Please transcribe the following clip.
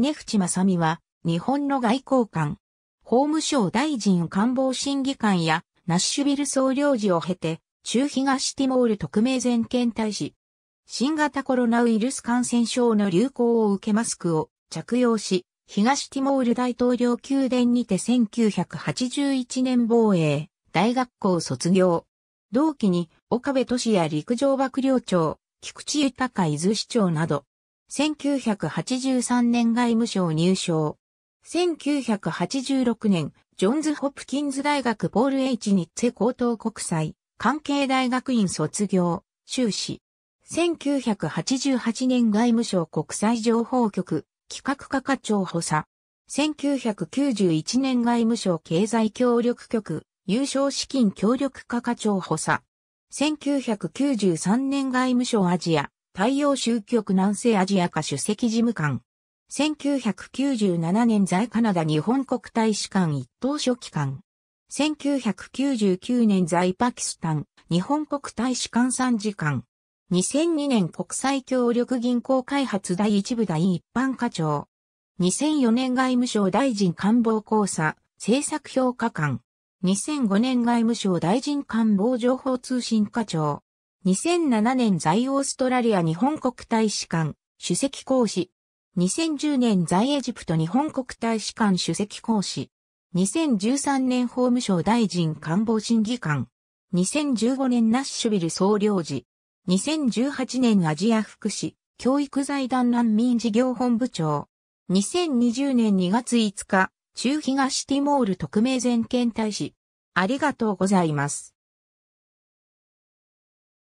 杵淵正美は、日本の外交官、法務省大臣官房審議官や、ナッシュビル総領事を経て、中東ティモール特命全権大使、新型コロナウイルス感染症の流行を受けマスクを着用し、東ティモール大統領宮殿にて1981年防衛、大学校卒業。同期に岡部俊也陸上幕僚長、菊池豊伊豆市長など、1983年外務省入省。1986年、ジョンズ・ホプキンズ大学ポール・エイチ・ニッツェ高等国際、関係大学院卒業、修士。1988年外務省国際情報局、企画課課長補佐。1991年外務省経済協力局、優勝資金協力課課長補佐。1993年外務省アジア、太陽州局南西アジア課主席事務官。1997年在カナダ日本国大使館一等書記官。1999年在パキスタン日本国大使館参事官。2002年国際協力銀行開発第一部第一般課長。2004年外務省大臣官房交差政策評価官。2005年外務省大臣官房情報通信課長。2007年在オーストラリア日本国大使館主席講師。2010年在エジプト日本国大使館主席講師。2013年法務省大臣官房審議官。2015年ナッシュビル総領事。2018年アジア福祉教育財団難民事業本部長。2020年2月5日、中東ティモール特命全権大使。ありがとうございます。